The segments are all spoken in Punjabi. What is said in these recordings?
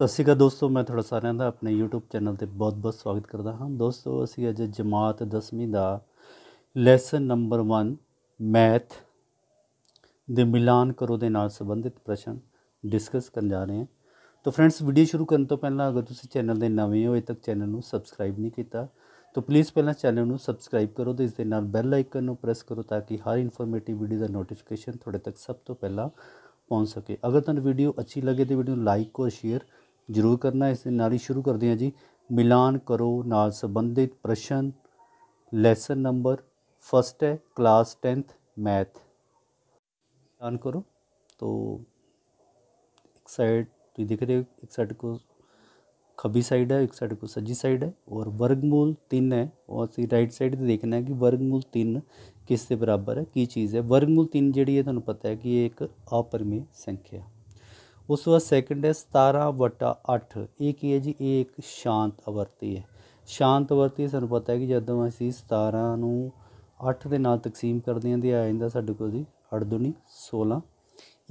ਸਤਿ ਸ਼੍ਰੀ ਅਕਾਲ ਦੋਸਤੋ ਮੈਂ ਤੁਹਾਡਾ ਸਾਰਿਆਂ ਦਾ ਆਪਣੇ YouTube ਚੈਨਲ ਤੇ ਬਹੁਤ-ਬਹੁਤ ਸਵਾਗਤ ਕਰਦਾ ਹਾਂ ਦੋਸਤੋ ਅਸੀਂ ਅੱਜ ਜਮਾਤ 10ਵੀਂ ਦਾ ਲੈਸਨ ਨੰਬਰ 1 ਮੈਥ ਦੇ ਮਿਲਾਨ ਕਰੋ ਦੇ ਨਾਲ ਸੰਬੰਧਿਤ ਪ੍ਰਸ਼ਨ ਡਿਸਕਸ ਕਰਨ ਜਾ ਰਹੇ ਹਾਂ ਤਾਂ ਫਰੈਂਡਸ ਵੀਡੀਓ ਸ਼ੁਰੂ ਕਰਨ ਤੋਂ ਪਹਿਲਾਂ ਅਗਰ ਤੁਸੀਂ ਚੈਨਲ ਦੇ ਨਵੇਂ ਹੋ ਇਹ ਤੱਕ ਚੈਨਲ ਨੂੰ ਸਬਸਕ੍ਰਾਈਬ ਨਹੀਂ ਕੀਤਾ ਤਾਂ ਪਲੀਜ਼ ਪਹਿਲਾਂ ਚੈਨਲ ਨੂੰ ਸਬਸਕ੍ਰਾਈਬ ਕਰੋ ਤੇ ਇਸ ਦੇ ਨਾਲ ਬੈਲ ਆਈਕਨ ਨੂੰ ਪ੍ਰੈਸ ਕਰੋ ਤਾਂ ਕਿ ਹਰ ਇਨਫੋਰਮੇਟਿਵ ਵੀਡੀਓ ਦਾ ਨੋਟੀਫਿਕੇਸ਼ਨ ਤੁਹਾਡੇ ਤੱਕ ਸਭ ਤੋਂ ਪਹਿਲਾਂ ਪਹੁੰਚ ਸਕੇ ਅਗਰ ਤੁਹਾਨੂੰ ਵੀਡੀਓ ਅੱਛੀ ਲੱਗੇ ਤਾਂ ਵੀਡੀਓ ਨੂੰ ਲਾਈਕ ਔਰ ਸ਼ੇਅਰ ਜ਼ਰੂਰ ਕਰਨਾ ਇਸ ਦੇ ਨਾਲ ਹੀ ਸ਼ੁਰੂ ਕਰਦੇ ਹਾਂ ਜੀ ਮਿਲਾਨ ਕਰੋ ਨਾਲ ਸੰਬੰਧਿਤ ਪ੍ਰਸ਼ਨ ਲੈਸਨ ਨੰਬਰ ਫਸਟ ਹੈ ਕਲਾਸ 10th ਮੈਥ ਮਿਲਾਨ ਕਰੋ तो एक साइड तो दिख रहे हो एक साइड को खबी साइड है एक साइड को सज्जी साइड है और वर्गमूल तीन है और सी राइट साइड तो देखना है कि वर्गमूल तीन किस के बराबर है की चीज़ है वर्गमूल तीन जी है तो पता है कि ये एक अपरिमेय संख्या ਉਸ ਦਾ ਸੈਕੰਡ ਹੈ 17 ਵਟਾ 8 ਇਹ ਕੀ ਹੈ ਜੀ ਇਹ ਇੱਕ ਸ਼ਾਂਤ ਅਵਰਤੀ ਹੈ ਸ਼ਾਂਤ ਅਵਰਤੀ ਸਾਨੂੰ ਪਤਾ ਹੈ ਕਿ ਜਦੋਂ ਅਸੀਂ 17 ਨੂੰ 8 ਦੇ ਨਾਲ ਤਕਸੀਮ ਕਰਦੇ ਹਾਂ ਤੇ ਆ ਜਾਂਦਾ ਸਾਡੇ ਕੋਲ ਜੀ 8 ਦੁਨੀ 16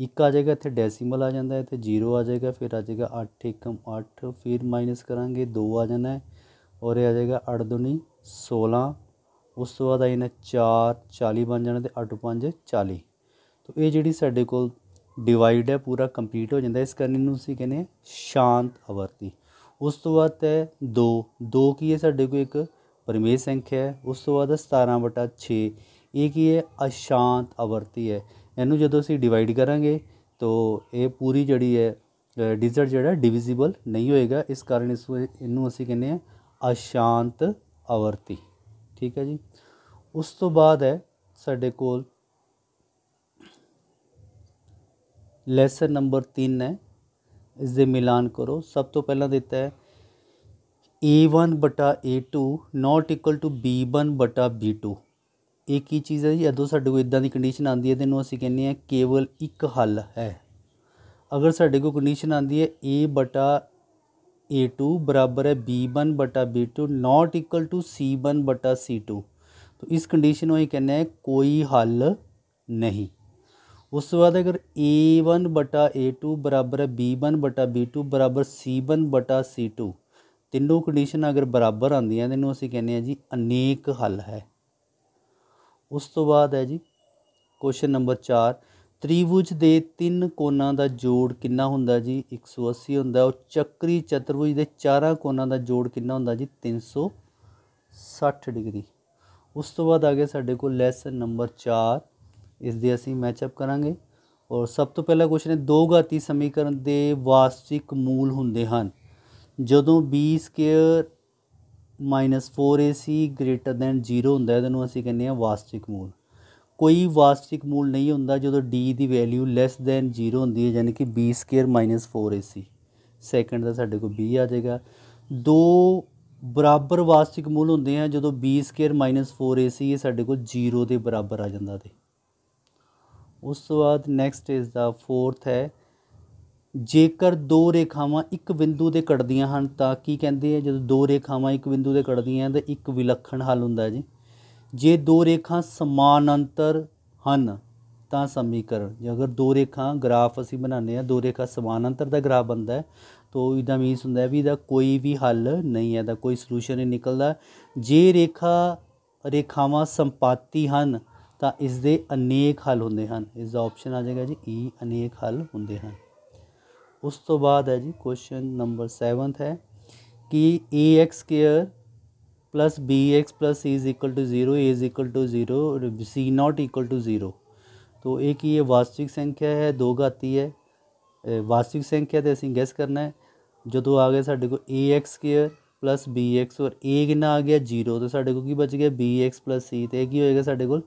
ਇੱਕ ਆ ਜਾਏਗਾ ਇੱਥੇ ਡੈਸੀਮਲ ਆ ਜਾਂਦਾ ਹੈ ਤੇ 0 ਆ ਜਾਏਗਾ ਫਿਰ ਆ ਜਾਏਗਾ 8 1 8 ਫਿਰ ਮਾਈਨਸ ਕਰਾਂਗੇ 2 ਆ ਜਾਣਾ ਹੈ ਔਰ ਇਹ ਆ ਜਾਏਗਾ 8 ਦੁਨੀ 16 ਉਸ ਤੋਂ ਬਾਅਦ ਆ ਜਾਣਾ 4 40 ਬਣ ਜਾਣਾ ਤੇ 8 5 40 ਤਾਂ ਇਹ ਜਿਹੜੀ ਸਾਡੇ ਕੋਲ ਡਿਵਾਈਡ ਹੈ ਪੂਰਾ ਕੰਪਲੀਟ ਹੋ ਜਾਂਦਾ ਇਸ ਕਰਨੀ ਨੂੰ ਅਸੀਂ ਕਹਿੰਦੇ ਸ਼ਾਂਤ ਅਵਰਤੀ ਉਸ ਤੋਂ ਬਾਅਦ ਹੈ 2 2 ਕੀ ਹੈ ਸਾਡੇ ਕੋਲ ਇੱਕ ਪਰਮੇਯ ਸੰਖਿਆ ਹੈ ਉਸ ਤੋਂ ਬਾਅਦ 17/6 ਇਹ ਕੀ ਹੈ ਅਸ਼ਾਂਤ ਅਵਰਤੀ ਹੈ ਇਹਨੂੰ ਜਦੋਂ ਅਸੀਂ ਡਿਵਾਈਡ ਕਰਾਂਗੇ ਤਾਂ ਇਹ ਪੂਰੀ ਜਿਹੜੀ ਹੈ ਡਿਜ਼ਰਟ ਜਿਹੜਾ ਡਿਵੀਜ਼ੀਬਲ ਨਹੀਂ ਹੋਏਗਾ ਇਸ ਕਾਰਨ ਇਸ ਇਹਨੂੰ ਅਸੀਂ ਕਹਿੰਦੇ ਆ ਅਸ਼ਾਂਤ ਅਵਰਤੀ ਠੀਕ ਹੈ ਜੀ ਉਸ ਤੋਂ ਬਾਅਦ ਹੈ ਸਾਡੇ ਕੋਲ ਲੈਸਨ ਨੰਬਰ 3 ਹੈ ਇਸ ਦੇ ਮਿਲਾਨ ਕਰੋ ਸਭ ਤੋਂ ਪਹਿਲਾਂ ਦਿੱਤਾ ਹੈ a1 ਬਟਾ a2 not equal to b1 ਬਟਾ b2 ਇਹ ਕੀ ਚੀਜ਼ ਹੈ ਜੀ ਜਦੋਂ ਸਾਡੇ ਕੋਲ ਇਦਾਂ ਦੀ ਕੰਡੀਸ਼ਨ ਆਉਂਦੀ ਹੈ ਤੇ ਨੂੰ ਅਸੀਂ ਕਹਿੰਦੇ ਆ ਕੇਵਲ ਇੱਕ ਹੱਲ ਹੈ ਅਗਰ ਸਾਡੇ ਕੋਲ ਕੰਡੀਸ਼ਨ ਆਉਂਦੀ ਹੈ a ਬਟਾ a2 ਬਰਾਬਰ ਹੈ b1 ਬਟਾ b2 not equal to c1 ਬਟਾ c2 ਇਸ ਕੰਡੀਸ਼ਨ ਨੂੰ ਇਹ ਕਹਿੰਦੇ ਹੈ ਕੋਈ ਹੱਲ ਨਹੀਂ ਉਸ ਤੋਂ ਬਾਅਦ ਅਗਰ a1 ਬਟਾ a2 ਬਰਾਬਰ ਹੈ b1 ਬਟਾ b2 ਬਰਾਬਰ c1 ਬਟਾ c2 ਤਿੰਨੋਂ ਕੰਡੀਸ਼ਨ ਅਗਰ ਬਰਾਬਰ ਆਉਂਦੀਆਂ ਨੇ ਇਹਨੂੰ ਅਸੀਂ ਕਹਿੰਦੇ ਆ ਜੀ ਅਨੇਕ ਹੱਲ ਹੈ ਉਸ ਤੋਂ ਬਾਅਦ ਹੈ ਜੀ ਕੁਐਸਚਨ ਨੰਬਰ 4 ਤ੍ਰਿਭੁਜ ਦੇ ਤਿੰਨ ਕੋਣਾਂ ਦਾ ਜੋੜ ਕਿੰਨਾ ਹੁੰਦਾ ਜੀ 180 ਹੁੰਦਾ ਉਹ ਚੱਕਰੀ ਚਤੁਰਭੁਜ ਦੇ ਚਾਰਾਂ ਕੋਣਾਂ ਦਾ ਜੋੜ ਕਿੰਨਾ ਹੁੰਦਾ ਜੀ 360 ਡਿਗਰੀ ਉਸ ਤੋਂ ਬਾਅਦ ਆ ਗਿਆ ਸਾਡੇ ਕੋਲ ਲੈਸਨ ਨੰਬਰ 4 ਇਸ ਦੇ ਅਸੀਂ ਮੈਚਅਪ ਕਰਾਂਗੇ ਔਰ ਸਭ ਤੋਂ ਪਹਿਲਾ ਕੁਐਸਚਨ ਹੈ ਦੋ ਘਾਤੀ ਸਮੀਕਰਨ ਦੇ ਵਾਸਤਵਿਕ ਮੂਲ ਹੁੰਦੇ ਹਨ ਜਦੋਂ b² -4ac 0 ਹੁੰਦਾ ਇਹਦੇ ਨੂੰ ਅਸੀਂ ਕਹਿੰਦੇ ਆ ਵਾਸਤਵਿਕ ਮੂਲ ਕੋਈ ਵਾਸਤਵਿਕ ਮੂਲ ਨਹੀਂ ਹੁੰਦਾ ਜਦੋਂ d ਦੀ ਵੈਲਿਊ ਲੈਸ ਦੈਨ 0 ਹੁੰਦੀ ਹੈ ਯਾਨੀ ਕਿ b² 4ac ਸੈਕੰਡ ਦਾ ਸਾਡੇ ਕੋਲ b ਆ ਜਾਏਗਾ ਦੋ ਬਰਾਬਰ ਵਾਸਤਵਿਕ ਮੂਲ ਹੁੰਦੇ ਆ ਜਦੋਂ b² 4ac ਇਹ ਸਾਡੇ ਕੋਲ 0 ਦੇ ਬਰਾਬਰ ਆ ਜਾਂਦਾ ਤੇ ਉਸ ਤੋਂ ਬਾਅਦ ਨੈਕਸਟ ਇਜ਼ ਦਾ ਫੋਰਥ ਹੈ ਜੇਕਰ ਦੋ ਰੇਖਾਵਾਂ ਇੱਕ ਬਿੰਦੂ ਦੇ ਕੱਟਦੀਆਂ ਹਨ ਤਾਂ ਕੀ ਕਹਿੰਦੇ ਆ ਜਦੋਂ ਦੋ ਰੇਖਾਵਾਂ ਇੱਕ ਬਿੰਦੂ ਦੇ ਕੱਟਦੀਆਂ ਤਾਂ ਇੱਕ ਵਿਲੱਖਣ ਹੱਲ ਹੁੰਦਾ ਜੀ ਜੇ ਦੋ ਰੇਖਾਂ ਸਮਾਨਾਂਤਰ ਹਨ ਤਾਂ ਸਮੀਕਰਨ ਜੇ ਅਗਰ ਦੋ ਰੇਖਾਂ ਗ੍ਰਾਫ ਅਸੀਂ ਬਣਾਉਂਦੇ ਆ ਦੋ ਰੇਖਾ ਸਮਾਨਾਂਤਰ ਦਾ ਗ੍ਰਾਫ ਬਣਦਾ ਹੈ ਤੋ ਇਹਦਾ ਮੀਨਸ ਹੁੰਦਾ ਵੀ ਇਹਦਾ ਕੋਈ ਵੀ ਹੱਲ ਨਹੀਂ ਹੈ ਦਾ ਕੋਈ ਸੋਲੂਸ਼ਨ ਨਹੀਂ ਨਿਕਲਦਾ ਜੇ ਰੇਖਾ ਰੇਖਾਵਾਂ ਸੰਪਾਤੀ ਹਨ तो इस अनेक हल होंगे इसका ऑप्शन आ जाएगा जी ई अनेक हल होंगे ਅਨੇਕ ਹੱਲ ਹੁੰਦੇ ਹਨ ਉਸ ਤੋਂ ਬਾਅਦ ਹੈ ਜੀ ਕੁਐਸਚਨ ਨੰਬਰ 7th ਹੈ plus B X plus C is equal to zero A is equal to zero C not equal to zero तो एक ये वास्तविक संख्या है दो घाती है वास्तविक संख्या तो असं गैस करना है जो आ गया साढ़े को A X square plus B X और ए कि आ गया जीरो तो साढ़े को बच गया बी एक्स प्लस सी तो यह होगा होएगा साढ़े को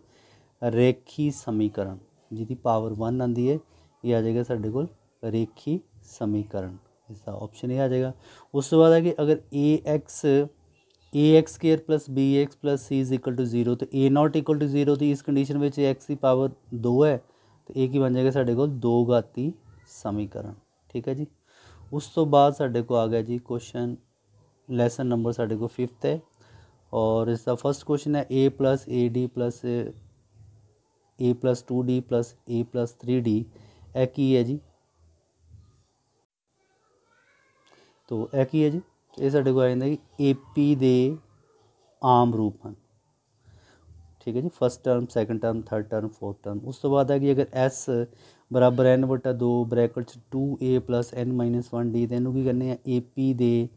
रेखी समीकरण जिंद पावर वन आती है यह आ जाएगा साढ़े को रेखी समीकरण इसका ऑप्शन यह आ जाएगा उस तो बाद है कि अगर A X A X square plus B X plus C is equal to zero तो A not equal to zero तो इस कंडीशन में एक्स की पावर दो है तो ए की बन जाएगा साढ़े को दो घाती समीकरण ठीक है जी उस तो बाद को आ गया जी क्वेश्चन लैसन नंबर साढ़े को फिफ्थ है और इसका फर्स्ट क्वेश्चन है A plus A D plus a 2d a 3d ਇਹ ਕੀ ਹੈ ਜੀ ਤੋ ਇਹ ਕੀ ਹੈ ਜੀ ਇਹ ਸਾਡੇ ਕੋਲ ਆ ਜਾਂਦਾ ਕਿ AP ਦੇ ਆਮ ਰੂਪ ਹਨ ਠੀਕ ਹੈ ਜੀ first term second term third term fourth term ਉਸ ਤੋਂ ਬਾਅਦ ਹੈ ਕਿ ਅਗਰ S ਬਰਾਬਰ n 2 bracket 2a n 1d ਤੇ ਇਹਨੂੰ ਕੀ ਕਹਿੰਦੇ ਆ AP ਦੇ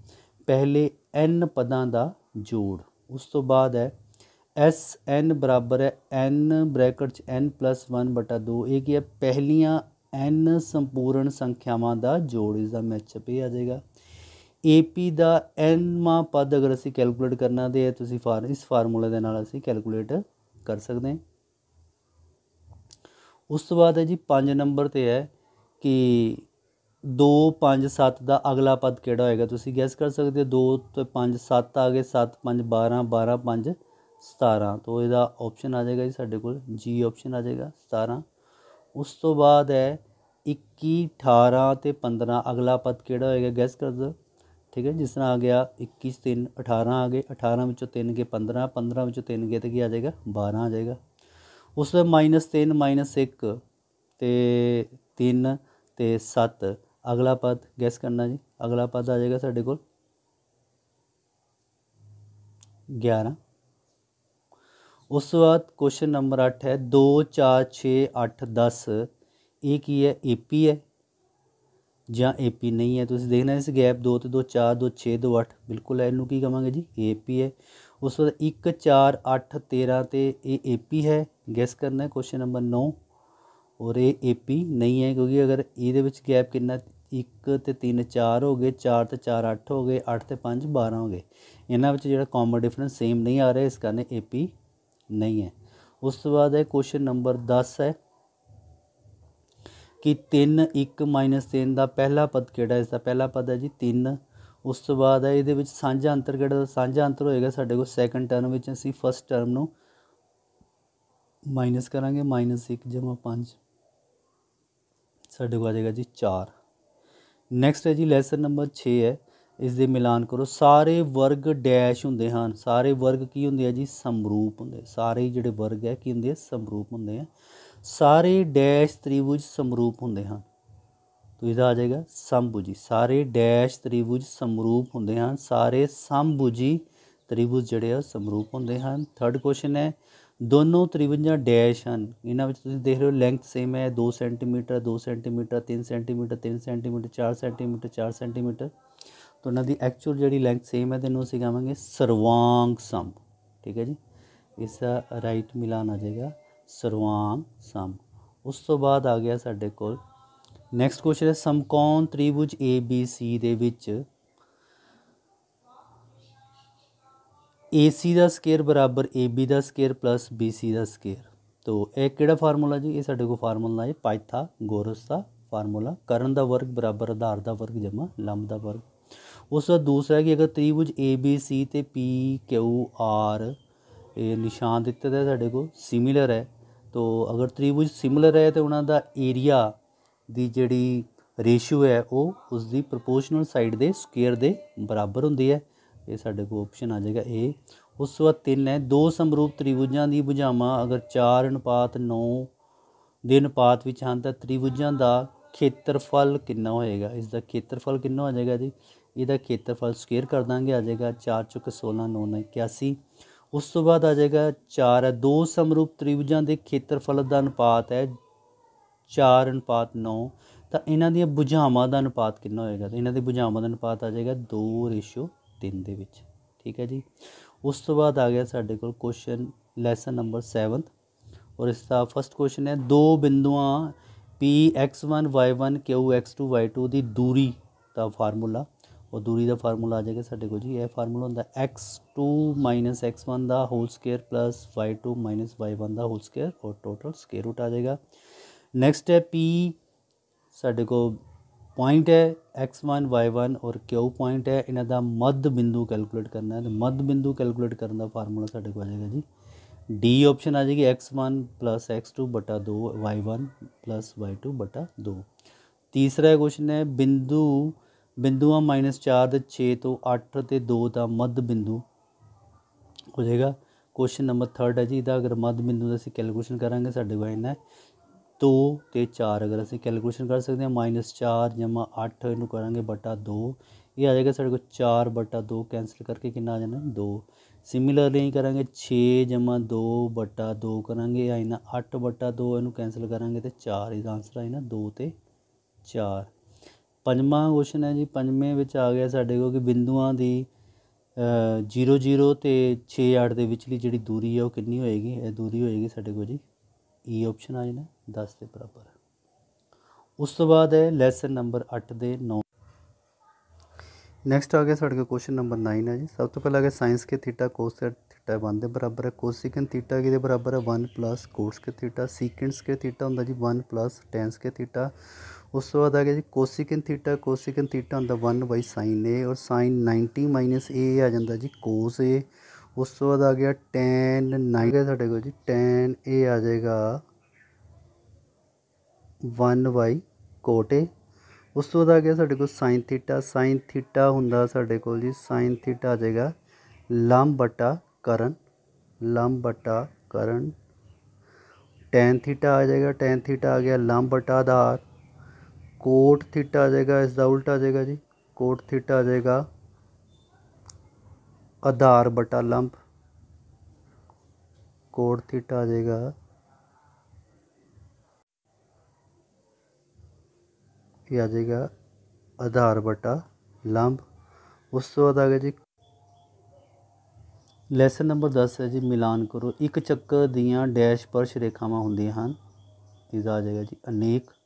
ਪਹਿਲੇ n ਪਦਾਂ ਦਾ ਜੋੜ ਉਸ ਤੋਂ ਬਾਅਦ ਹੈ ਐਸ ਐਨ ਬਰਾਬਰ ਹੈ ਐਨ ਬ੍ਰੈਕਟ 'ਚ ਐਨ ਪਲੱਸ 1 ਬਟਾ 2 ਇਹ ਕੀ ਹੈ ਪਹਿਲੀਆਂ ਐਨ ਸੰਪੂਰਨ ਸੰਖਿਆਵਾਂ ਦਾ ਜੋੜ ਇਸ ਦਾ ਮੈਚਅਪ ਇਹ ਆ ਜਾਏਗਾ ਏਪੀ ਦਾ ਮਾ ਪਦ ਅਗਰ ਅਸੀਂ ਕੈਲਕੂਲੇਟ ਕਰਨਾ ਤੇ ਤੁਸੀਂ ਫਾਰ ਇਸ ਫਾਰਮੂਲੇ ਦੇ ਨਾਲ ਅਸੀਂ ਕੈਲਕੂਲੇਟ ਕਰ ਸਕਦੇ ਹਾਂ ਉਸ ਤੋਂ ਬਾਅਦ ਹੈ ਜੀ 5 ਨੰਬਰ ਤੇ ਹੈ ਕਿ 2 5 7 ਦਾ ਅਗਲਾ ਪਦ ਕਿਹੜਾ ਹੋਏਗਾ ਤੁਸੀਂ ਗੈਸ ਕਰ ਸਕਦੇ ਹੋ 2 ਤੇ 5 7 ਆ ਗਏ 7 5 12 12 5 17 ਤੋਂ ਇਹਦਾ ਆਪਸ਼ਨ ਆ ਜਾਏਗਾ ਜੀ ਸਾਡੇ ਕੋਲ ਜੀ ਆਪਸ਼ਨ ਆ ਜਾਏਗਾ 17 ਉਸ ਤੋਂ ਬਾਅਦ ਹੈ 21 18 ਤੇ 15 ਅਗਲਾ ਪਦ ਕਿਹੜਾ ਹੋਏਗਾ ਗੈਸ ਕਰ ਦੋ ਠੀਕ ਹੈ ਜਿਸ ਤਰ੍ਹਾਂ ਆ ਗਿਆ 21 3 18 ਆ ਗਏ 18 ਵਿੱਚੋਂ 3 ਗਏ 15 15 ਵਿੱਚੋਂ 3 ਗਏ ਤੇ ਕੀ ਆ ਜਾਏਗਾ 12 ਆ ਜਾਏਗਾ ਉਸ ਮਾਈਨਸ -3 1 ਤੇ 3 ਤੇ 7 ਅਗਲਾ ਪਦ ਗੈਸ ਕਰਨਾ ਜੀ ਅਗਲਾ ਪਦ ਆ ਜਾਏਗਾ ਸਾਡੇ ਕੋਲ 11 ਉਸ ਤੋਂ ਬਾਅਦ ਕੁਐਸਚਨ ਨੰਬਰ 8 ਹੈ 2 4 6 8 10 ਇਹ ਕੀ ਹੈ ਏਪੀ ਹੈ ਜਾਂ ਏਪੀ ਨਹੀਂ ਹੈ ਤੁਸੀਂ ਦੇਖਣਾ ਇਸ ਗੈਪ 2 ਤੇ 2 4 2 6 2 8 ਬਿਲਕੁਲ ਹੈ ਇਹਨੂੰ ਕੀ ਕਵਾਂਗੇ ਜੀ ਏਪੀ ਹੈ ਉਸ ਤੋਂ ਬਾਅਦ 1 4 8 13 ਤੇ ਇਹ ਏਪੀ ਹੈ ਗੈਸ ਕਰਨਾ ਹੈ ਕੁਐਸਚਨ ਨੰਬਰ 9 ਔਰ ਇਹ ਏਪੀ ਨਹੀਂ ਹੈ ਕਿਉਂਕਿ ਅਗਰ ਇਹਦੇ ਵਿੱਚ ਗੈਪ ਕਿੰਨਾ 1 ਤੇ 3 4 ਹੋ ਗਏ 4 ਤੇ 4 8 ਹੋ ਗਏ 8 ਤੇ 5 12 ਹੋ ਗਏ ਇਹਨਾਂ ਵਿੱਚ ਜਿਹੜਾ ਕਾਮਨ ਡਿਫਰੈਂਸ ਸੇਮ ਨਹੀਂ ਆ ਰਿਹਾ ਇਸ ਕਾਰਨ ਏਪੀ ਨਹੀਂ ਹੈ ਉਸ ਤੋਂ ਬਾਅਦ ਹੈ ਕੁਐਸਚਨ ਨੰਬਰ 10 ਹੈ ਕਿ 3 1 3 ਦਾ ਪਹਿਲਾ ਪਦ ਕਿਹੜਾ ਇਸ ਦਾ ਪਹਿਲਾ ਪਦ ਹੈ ਜੀ 3 ਉਸ ਤੋਂ ਬਾਅਦ ਹੈ ਇਹਦੇ ਵਿੱਚ ਸਾਂਝਾ ਅੰਤਰ ਕਿਹੜਾ ਸਾਂਝਾ ਅੰਤਰ ਹੋਏਗਾ ਸਾਡੇ ਕੋਲ ਸੈਕੰਡ ਟਰਮ ਵਿੱਚ ਅਸੀਂ ਫਸਟ ਟਰਮ ਨੂੰ ਮਾਈਨਸ ਕਰਾਂਗੇ -1 5 ਸਾਡੇ ਕੋਲ ਆ ਜਾਏਗਾ ਜੀ 4 ਨੈਕਸਟ ਹੈ ਜੀ ਲੈਸਨ ਨੰਬਰ 6 ਹੈ ਇਸ ਦੇ ਮਿਲਾਨ ਕਰੋ ਸਾਰੇ ਵਰਗ ਡੈਸ਼ ਹੁੰਦੇ ਹਨ ਸਾਰੇ ਵਰਗ ਕੀ ਹੁੰਦੇ ਆ ਜੀ ਸਮਰੂਪ ਹੁੰਦੇ ਸਾਰੇ ਜਿਹੜੇ ਵਰਗ ਹੈ ਕੀ ਹੁੰਦੇ ਆ ਸਮਰੂਪ ਹੁੰਦੇ ਆ ਸਾਰੇ ਡੈਸ਼ ਤ੍ਰਿਭੁਜ ਸਮਰੂਪ ਹੁੰਦੇ ਹਨ ਤੋ ਇਹਦਾ ਆ ਜਾਏਗਾ ਸੰਭੂਜੀ ਸਾਰੇ ਡੈਸ਼ ਤ੍ਰਿਭੁਜ ਸਮਰੂਪ ਹੁੰਦੇ ਹਨ ਸਾਰੇ ਸੰਭੂਜੀ ਤ੍ਰਿਭੁਜ ਜਿਹੜੇ ਆ ਸਮਰੂਪ ਹੁੰਦੇ ਹਨ ਥਰਡ ਕੁਐਸਚਨ ਹੈ ਦੋਨੋਂ ਤ੍ਰਿਭੁਜਾਂ ਡੈਸ਼ ਹਨ ਇਹਨਾਂ ਵਿੱਚ ਤੁਸੀਂ ਦੇਖ ਰਹੇ ਹੋ ਲੈਂਥ ਸੇਮ ਹੈ 2 centimetre 2 centimetre 3 centimetre 3 centimetre 4 centimetre 4 centimetre ਤਾਂ ਉਹਨਾਂ ਦੀ ਐਕਚੁਅਲ ਜਿਹੜੀ ਲੈਂਥ ਸੇਮ ਹੈ ਤੇ ਅਸੀਂ ਕਹਾਂਗੇ ਸਰਵਾਂਗ ਸਮ ਠੀਕ ਹੈ ਜੀ ਇਸ ਦਾ ਰਾਈਟ ਮਿਲਾਨ ਆ ਜਾਏਗਾ ਸਰਵਾਂਗ ਸਮ ਉਸ ਤੋਂ ਬਾਅਦ ਆ ਗਿਆ ਸਾਡੇ ਕੋਲ ਨੈਕਸਟ ਕੁਐਸਚਨ ਹੈ ਸਮਕੋਣ ਤ੍ਰਿਭੁਜ ABC ਦੇ ਵਿੱਚ AC ਦਾ ਸਕੁਅਰ ਬਰਾਬਰ AB ਦਾ ਸਕੁਅਰ ਪਲੱਸ BC ਦਾ ਸਕੁਅਰ ਤੋਂ ਇਹ ਕਿਹੜਾ ਫਾਰਮੂਲਾ ਜੀ ਇਹ ਸਾਡੇ ਕੋਲ ਫਾਰਮੂਲਾ ਹੈ ਪਾਈਥਾਗੋਰਸ ਦਾ ਫਾਰਮੂਲਾ ਕਰਨ ਦਾ ਵਰਗ ਬਰਾਬਰ ਆਧਾਰ ਦਾ ਵਰਗ ਜਮਾ ਲੰਬ ਦਾ ਵਰਗ ਉਸ ਦਾ ਦੂਸਰਾ ਕਿ ਅਗਰ ਤ੍ਰਿਭੁਜ ABC ਤੇ PQR ਇਹ ਨਿਸ਼ਾਨ ਦਿੱਤੇ ਦਾ ਸਾਡੇ ਕੋਲ ਸਿਮਿਲਰ ਹੈ ਤੋ ਅਗਰ ਤ੍ਰਿਭੁਜ ਸਿਮਿਲਰ ਹੈ ਤੇ ਉਹਨਾਂ ਦਾ ਏਰੀਆ ਦੀ ਜਿਹੜੀ ਰੇਸ਼ੋ ਹੈ ਉਹ ਉਸ ਦੀ ਪ੍ਰੋਪੋਰਸ਼ਨਲ ਸਾਈਡ ਦੇ ਸਕੁਅਰ ਦੇ ਬਰਾਬਰ ਹੁੰਦੀ ਹੈ ਇਹ ਸਾਡੇ ਕੋਲ ਆਪਸ਼ਨ ਆ ਜਾਏਗਾ A ਉਸ ਤੋਂ ਬਾਅਦ ਤਿੰਨ ਹੈ ਦੋ ਸਮਰੂਪ ਤ੍ਰਿਭੁਜਾਂ ਦੀ ਭੁਜਾਵਾਂ ਅਗਰ 4 ਅਨੁਪਾਤ 9 ਦੇ ਅਨੁਪਾਤ ਵਿੱਚ ਹਨ ਤਾਂ ਤ੍ਰਿਭੁਜਾਂ ਦਾ ਖੇਤਰਫਲ ਕਿੰਨਾ ਹੋਏਗਾ ਇਸ ਦਾ ਖੇਤਰਫਲ ਕਿੰਨਾ ਹੋ ਜਾਏਗਾ ਜੀ ਇਹਦਾ ਖੇਤਰਫਲ ਸਕੁਅਰ ਕਰ ਦਾਂਗੇ ਆ ਜਾਏਗਾ 4 ਚੁੱਕ 16 9 81 ਉਸ ਤੋਂ ਬਾਅਦ ਆ ਜਾਏਗਾ 4 ਦੋ ਸਮਰੂਪ ਤ੍ਰਿਭੁਜਾਂ ਦੇ ਖੇਤਰਫਲ ਦਾ ਅਨੁਪਾਤ ਹੈ 4 ਅਨੁਪਾਤ 9 ਤਾਂ ਇਹਨਾਂ ਦੀਆਂ ਬੁਝਾਵਾਂ ਦਾ ਅਨੁਪਾਤ ਕਿੰਨਾ ਹੋਏਗਾ ਤਾਂ ਇਹਨਾਂ ਦੇ ਬੁਝਾਵਾਂ ਦਾ ਅਨੁਪਾਤ ਆ ਜਾਏਗਾ 2:3 ਦੇ ਵਿੱਚ ਠੀਕ ਹੈ ਜੀ ਉਸ ਤੋਂ ਬਾਅਦ ਆ ਗਿਆ ਸਾਡੇ ਕੋਲ ਕੁਐਸਚਨ ਲੈਸਨ ਨੰਬਰ 7 ਔਰ ਇਸ ਦਾ ਫਸਟ ਕੁਐਸਚਨ ਹੈ ਦੋ ਬਿੰਦੂਆਂ px1 y1 qx2 y2 ਦੀ ਦੂਰੀ ਦਾ ਫਾਰਮੂਲਾ ਉਹ ਦੂਰੀ ਦਾ ਫਾਰਮੂਲਾ ਆ ਜਾਏਗਾ ਸਾਡੇ ਕੋਲ ਜੀ ਇਹ ਫਾਰਮੂਲਾ ਹੁੰਦਾ x2 x1 ਦਾ ਹੋਲ ਸਕੁਅਰ y2 y1 ਦਾ ਹੋਲ ਸਕੁਅਰ ਔਰ ਟੋਟਲ ਸਕੁਅਰ ਰੂਟ ਆ ਜਾਏਗਾ ਨੈਕਸਟ ਹੈ p ਸਾਡੇ ਕੋਲ ਪੁਆਇੰਟ ਹੈ x1 y1 ਔਰ q ਪੁਆਇੰਟ ਹੈ ਇਹਨਾਂ ਦਾ ਮੱਧ ਬਿੰਦੂ ਕੈਲਕੂਲੇਟ ਕਰਨਾ ਹੈ ਤੇ ਮੱਧ ਬਿੰਦੂ ਕੈਲਕੂਲੇਟ ਕਰਨ ਦਾ ਫਾਰਮੂਲਾ ਸਾਡੇ ਕੋਲ ਆ ਜਾਏਗਾ ਜੀ d ਆਪਸ਼ਨ ਆ ਜਾਏਗੀ x1 x2 2 y1 y2 2 ਤੀਸਰਾ ਕੁਐਸਚਨ ਹੈ ਬਿੰਦੂ ਬਿੰਦੂਆਂ -4 ਦੇ 6 ਤੋਂ 8 ਤੇ 2 ਦਾ ਮੱਧ ਬਿੰਦੂ ਹੋ ਜਾਏਗਾ ਕੁਐਸਚਨ ਨੰਬਰ 3 ਹੈ ਜੀ ਇਹਦਾ ਅਗਰ ਮੱਧ ਬਿੰਦੂ ਦਾ ਅਸੀਂ ਕੈਲਕੂਲੇਸ਼ਨ ਕਰਾਂਗੇ ਸਾਡੇ ਕੋਲ ਇਹਨਾਂ 2 ਤੇ 4 ਅਗਰ ਅਸੀਂ ਕੈਲਕੂਲੇਸ਼ਨ ਕਰ ਸਕਦੇ ਹਾਂ -4 8 ਇਹਨੂੰ ਕਰਾਂਗੇ ਬਟਾ 2 ਇਹ ਆ ਜਾਏਗਾ ਸਾਡੇ ਕੋਲ 4 ਬਟਾ 2 ਕੈਨਸਲ ਕਰਕੇ ਕਿੰਨਾ ਆ ਜਾਣਾ 2 ਸਿਮਿਲਰਲੀ ਹੀ ਕਰਾਂਗੇ 6 2 ਬਟਾ 2 ਕਰਾਂਗੇ ਆ ਇਹਨਾਂ 8 ਬਟਾ 2 ਇਹਨੂੰ ਕੈਨਸਲ ਕਰਾਂਗੇ ਤੇ 4 ਇਹਦਾ ਆਨਸਰ ਆਇਆ ਨਾ 2 ਤੇ 4 ਪੰਜਵਾਂ ਕੁਐਸਚਨ ਹੈ ਜੀ ਪੰਜਵੇਂ ਵਿੱਚ ਆ ਗਿਆ ਸਾਡੇ ਕੋਲ ਕਿ ਬਿੰਦੂਆਂ ਦੀ 00 ਤੇ 68 ਦੇ ਵਿਚਲੀ ਜਿਹੜੀ ਦੂਰੀ ਹੈ ਉਹ ਕਿੰਨੀ ਹੋਏਗੀ ਇਹ ਦੂਰੀ ਹੋਏਗੀ ਸਾਡੇ ਕੋਲ ਜੀ ਈ e ਆਪਸ਼ਨ ਆ ਜਾਣਾ 10 ਦੇ ਬਰਾਬਰ ਉਸ ਤੋਂ ਬਾਅਦ ਹੈ ਲੈਸਨ ਨੰਬਰ 8 ਦੇ 9 ਨੈਕਸਟ ਆ ਗਿਆ ਸਾਡੇ ਕੋਲ ਕੁਐਸਚਨ ਨੰਬਰ 9 ਹੈ ਜੀ ਸਭ ਤੋਂ ਪਹਿਲਾਂ ਆ ਗਿਆ ਸਾਇੰਸ ਕੇ ਥੀਟਾ ਕੋਸ ਥੀਟਾ 1 ਦੇ ਬਰਾਬਰ ਹੈ ਕੋਸਿਕਨ ਥੀਟਾ ਕਿਹਦੇ ਬਰਾਬਰ ਹੈ 1 ਕੋਸ ਕੇ ਥੀਟਾ ਸੀਕੈਂਟਸ ਕੇ ਥੀਟਾ ਹੁੰਦਾ ਜੀ 1 ਟੈਂਸ ਕੇ ਥੀਟਾ ਉਸ ਤੋਂ ਬਾਅਦ ਆ ਗਿਆ ਜੀ ਕੋਸੀਕਨ ਥੀਟਾ ਕੋਸੀਕਨ ਥੀਟਾ ਹੁੰਦਾ 1 ਬਾਈ sin a ਔਰ sin 90 a ਆ ਜਾਂਦਾ ਜੀ cos a ਉਸ ਤੋਂ ਬਾਅਦ ਆ ਗਿਆ tan 90 ਸਾਡੇ ਕੋਲ ਜੀ tan a ਆ ਜਾਏਗਾ 1 ਬਾਈ cot a ਉਸ ਤੋਂ ਬਾਅਦ ਆ ਗਿਆ ਸਾਡੇ ਕੋਲ sin ਥੀਟਾ sin ਥੀਟਾ ਹੁੰਦਾ ਸਾਡੇ ਕੋਲ ਜੀ sin ਥੀਟਾ ਆ ਜਾਏਗਾ ਲੰਬ ਬਟਾ ਕਰਨ ਲੰਬ ਬਟਾ ਕਰਨ tan ਥੀਟਾ ਆ ਜਾਏਗਾ tan ਥੀਟਾ ਆ ਗਿਆ ਲੰਬ ਬਟਾ ਆਧਾਰ कोट थीटा आ जाएगा इसका उल्टा आ जाएगा जी कोट थीटा आ जाएगा आधार बटा लंब कोट थीटा आ जाएगा ये आ जाएगा आधार बटा लंब उस तो बाद आ गया जी लैसन नंबर दस है जी मिलान करो एक चक्कर दिया डैश ਪਰਸ਼ ਰੇਖਾਵਾਂ ਹੁੰਦੀਆਂ ਹਨ ਇਹਦਾ आ जाएगा जी अनेक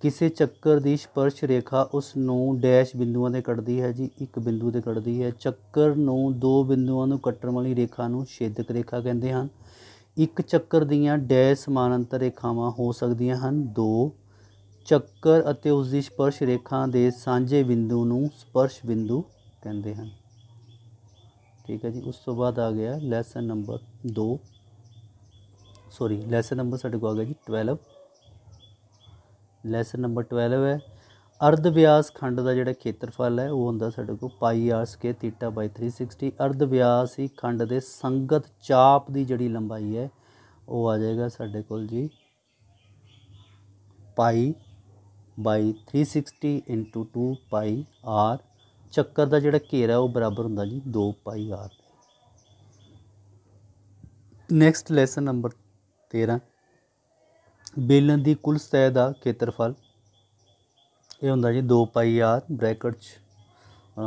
ਕਿਸੇ ਚੱਕਰ ਦੀ ਸਪਰਸ਼ ਰੇਖਾ ਉਸ ਨੂੰ ਡੈਸ਼ ਬਿੰਦੂਆਂ 'ਤੇ ਕੱਟਦੀ ਹੈ ਜੀ ਇੱਕ ਬਿੰਦੂ 'ਤੇ ਕੱਟਦੀ ਹੈ ਚੱਕਰ ਨੂੰ ਦੋ ਬਿੰਦੂਆਂ ਨੂੰ ਕੱਟਣ ਵਾਲੀ ਰੇਖਾ ਨੂੰ ਛੇਦਕ ਰੇਖਾ ਕਹਿੰਦੇ ਹਨ ਇੱਕ ਚੱਕਰ ਦੀਆਂ ਡੈਸ਼ ਸਮਾਨਾਂਤਰ ਰੇਖਾਵਾਂ ਹੋ ਸਕਦੀਆਂ ਹਨ ਦੋ ਚੱਕਰ ਅਤੇ ਉਸ ਦੀ ਸਪਰਸ਼ ਰੇਖਾ ਦੇ ਸਾਂਝੇ ਬਿੰਦੂ ਨੂੰ ਸਪਰਸ਼ ਬਿੰਦੂ ਕਹਿੰਦੇ ਹਨ ਠੀਕ ਹੈ ਜੀ ਉਸ ਤੋਂ ਬਾਅਦ ਆ ਗਿਆ lesson number 2 sorry lesson number ਸਾਡੇ ਕੋਲ ਆ ਗਿਆ ਜੀ 12 ਲੈਸਨ ਨੰਬਰ 12 ਹੈ ਅਰਧ ਵਿਆਸ ਖੰਡ ਦਾ ਜਿਹੜਾ ਖੇਤਰਫਲ ਹੈ ਉਹ ਹੁੰਦਾ ਸਾਡੇ ਕੋਲ ਪਾਈ ਆਰ ਸਕੇ ਥੀਟਾ 360 ਅਰਧ ਵਿਆਸ ਹੀ ਖੰਡ ਦੇ ਸੰਗਤ ਚਾਪ ਦੀ ਜਿਹੜੀ ਲੰਬਾਈ ਹੈ ਉਹ ਆ ਜਾਏਗਾ ਸਾਡੇ ਕੋਲ ਜੀ ਪਾਈ ਬਾਈ 360 into 2 ਪਾਈ ਆਰ ਚੱਕਰ ਦਾ ਜਿਹੜਾ ਘੇਰਾ ਉਹ ਬਰਾਬਰ ਹੁੰਦਾ ਜੀ 2 pi R next lesson number 13 ਬੇਲਨ ਦੀ ਕੁੱਲ ਸਤਹ ਦਾ ਖੇਤਰਫਲ ਇਹ ਹੁੰਦਾ ਜੀ 2 ਪਾਈ r ਬ੍ਰੈਕਟ ਚ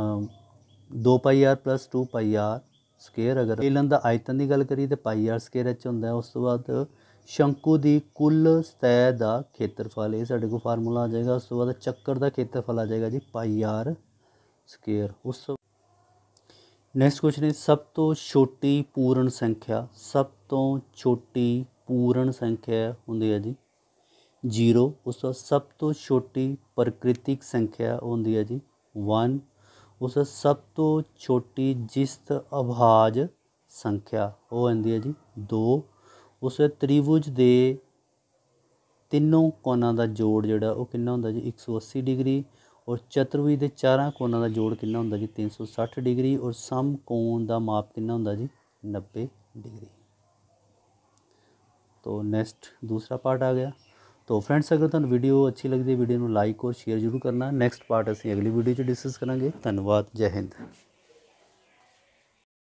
2 pi r 2 pi r square ਅਗਰ ਬੇਲਨ ਦਾ ਆਇਤਨ ਦੀ ਗੱਲ ਕਰੀ ਤੇ ਪਾਈ r ਸਕੁਅਰ ਚ ਹੁੰਦਾ ਉਸ ਤੋਂ ਬਾਅਦ ਸ਼ੰਕੂ ਦੀ ਕੁੱਲ ਸਤਹ ਦਾ ਖੇਤਰਫਲ ਇਹ ਸਾਡੇ ਕੋਲ ਫਾਰਮੂਲਾ ਆ ਜਾਏਗਾ ਉਸ ਤੋਂ ਬਾਅਦ ਚੱਕਰ ਦਾ ਖੇਤਰਫਲ ਆ ਜਾਏਗਾ ਜੀ ਪਾਈ r ਸਕੁਅਰ ਉਸ ਨੈਕਸਟ ਕੁਐਸਚਨ ਹੈ ਸਭ ਤੋਂ ਛੋਟੀ ਪੂਰਨ ਸੰਖਿਆ ਸਭ ਤੋਂ ਛੋਟੀ ਪੂਰਨ ਸੰਖਿਆ ਹੁੰਦੀ ਹੈ ਜੀ 0 ਉਸ ਤੋਂ ਸਭ ਤੋਂ ਛੋਟੀ ਪ੍ਰਕ੍ਰਿਤਿਕ ਸੰਖਿਆ ਹੁੰਦੀ ਹੈ ਜੀ 1 ਉਸ ਤੋਂ ਸਭ ਤੋਂ ਛੋਟੀ ਜਿਸਤ ਅਭਾਜ ਸੰਖਿਆ ਉਹ ਹੁੰਦੀ ਹੈ ਜੀ 2 ਉਸ ਤ੍ਰਿਭੁਜ ਦੇ ਤਿੰਨੋਂ ਕੋਨਾਂ ਦਾ ਜੋੜ ਜਿਹੜਾ ਉਹ ਕਿੰਨਾ ਹੁੰਦਾ ਜੀ 180 ਡਿਗਰੀ ਔਰ ਚਤੁਰਭੁਜ ਦੇ ਚਾਰਾਂ ਕੋਨਾਂ ਦਾ ਜੋੜ ਕਿੰਨਾ ਹੁੰਦਾ ਜੀ 360 ਡਿਗਰੀ ਔਰ ਸਮਕੋਣ ਦਾ ਮਾਪ ਕਿੰਨਾ ਹੁੰਦਾ ਜੀ 90 ਡਿਗਰੀ तो नेक्स्ट ਦੂਸਰਾ ਪਾਰਟ ਆ ਗਿਆ ਤੋ ਫਰੈਂਡਸ ਅਗਰ ਤੁਹਾਨੂੰ ਵੀਡੀਓ ਅੱਛੀ ਲੱਗਦੀ ਹੈ ਵੀਡੀਓ ਨੂੰ ਲਾਈਕ ਔਰ ਸ਼ੇਅਰ ਜ਼ਰੂਰ ਕਰਨਾ ਨੈਕਸਟ ਪਾਰਟ ਅਸੀਂ ਅਗਲੀ ਵੀਡੀਓ 'ਚ ਡਿਸਕਸ ਕਰਾਂਗੇ ਧੰਨਵਾਦ ਜੈ ਹਿੰਦ